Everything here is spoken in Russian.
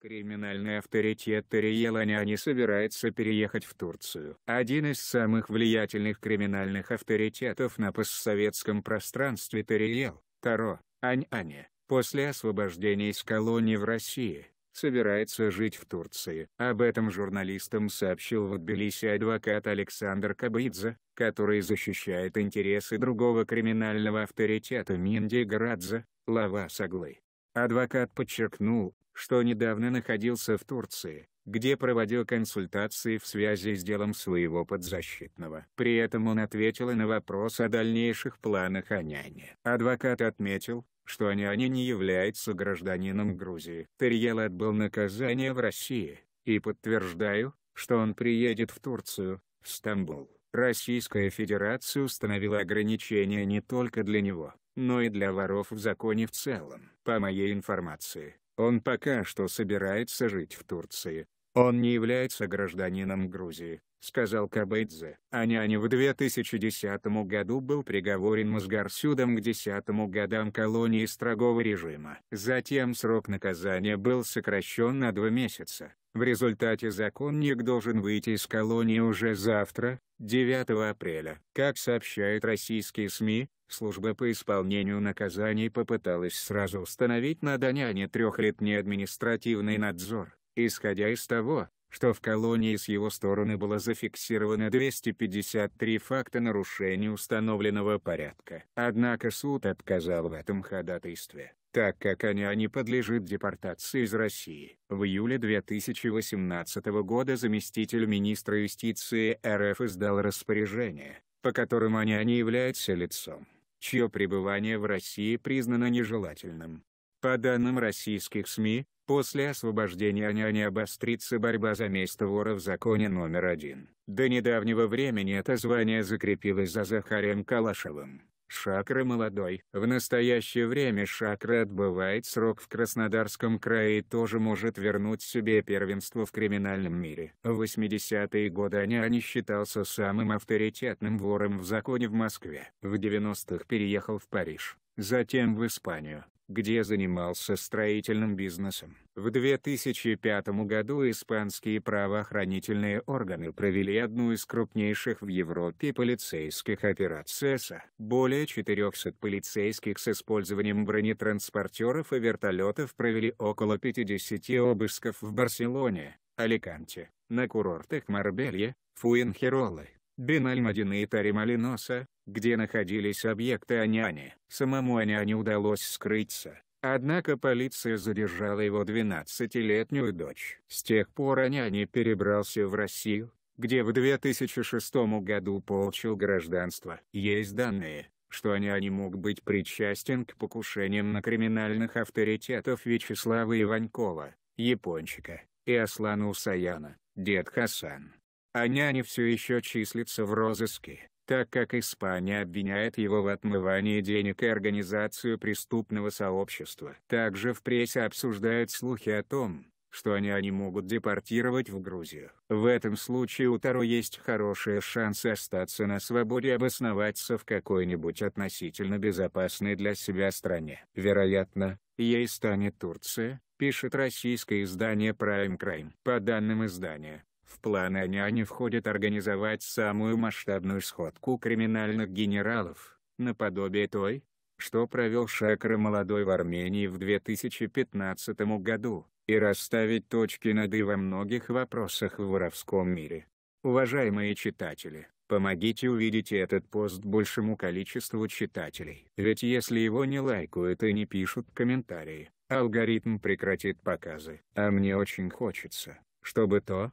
Криминальный авторитет Тариеланяни собирается переехать в Турцию. Один из самых влиятельных криминальных авторитетов на постсоветском пространстве Тариел, Таро, Ань Аньане, после освобождения из колонии в России, собирается жить в Турции. Об этом журналистам сообщил в Тбилиси адвокат Александр Кабыдзе, который защищает интересы другого криминального авторитета Минди Градзе, Лава Саглы. Адвокат подчеркнул, что недавно находился в Турции, где проводил консультации в связи с делом своего подзащитного. При этом он ответил и на вопрос о дальнейших планах Аняни. Адвокат отметил, что Аняни не является гражданином Грузии. Терьел отбыл наказание в России, и подтверждаю, что он приедет в Турцию, в Стамбул. Российская Федерация установила ограничения не только для него, но и для воров в законе в целом. По моей информации, он пока что собирается жить в Турции. Он не является гражданином Грузии, сказал Кабейдзе. Аняни в 2010 году был приговорен Мосгорсюдом к 10 годам колонии строгого режима. Затем срок наказания был сокращен на два месяца, в результате законник должен выйти из колонии уже завтра, 9 апреля. Как сообщают российские СМИ, служба по исполнению наказаний попыталась сразу установить на Даняне трехлетний административный надзор, исходя из того, что в колонии с его стороны было зафиксировано 253 факта нарушения установленного порядка. Однако суд отказал в этом ходатайстве так как она не подлежит депортации из России. В июле 2018 года заместитель министра юстиции РФ издал распоряжение, по которому она не является лицом, чье пребывание в России признано нежелательным. По данным российских СМИ, после освобождения Аняни обострится борьба за место вора в законе номер один. До недавнего времени это звание закрепилось за Захарем Калашевым. Шакра молодой. В настоящее время Шакра отбывает срок в Краснодарском крае и тоже может вернуть себе первенство в криминальном мире. В 80-е годы Аняни считался самым авторитетным вором в законе в Москве. В 90-х переехал в Париж затем в Испанию где занимался строительным бизнесом. В 2005 году испанские правоохранительные органы провели одну из крупнейших в Европе полицейских операций СА. Более 400 полицейских с использованием бронетранспортеров и вертолетов провели около 50 обысков в Барселоне, Аликанте, на курортах Марбелье, Фуенхиролы, Бенальмадины и Тарималиноса, где находились объекты Аняни. Самому Аняне удалось скрыться, однако полиция задержала его 12-летнюю дочь. С тех пор Аняни перебрался в Россию, где в 2006 году получил гражданство. Есть данные, что Аняни мог быть причастен к покушениям на криминальных авторитетов Вячеслава Иванькова, Япончика, и Аслана Усаяна, Дед Хасан а няня все еще числится в розыске, так как Испания обвиняет его в отмывании денег и организацию преступного сообщества. Также в прессе обсуждают слухи о том, что они они могут депортировать в Грузию. В этом случае у Таро есть хорошие шансы остаться на свободе и обосноваться в какой-нибудь относительно безопасной для себя стране. Вероятно, ей станет Турция, пишет российское издание Prime Crime. По данным издания, в планы няни входит организовать самую масштабную сходку криминальных генералов, наподобие той, что провел Шакра молодой в Армении в 2015 году, и расставить точки над «и» во многих вопросах в воровском мире. Уважаемые читатели, помогите увидеть этот пост большему количеству читателей. Ведь если его не лайкают и не пишут комментарии, алгоритм прекратит показы. А мне очень хочется, чтобы то,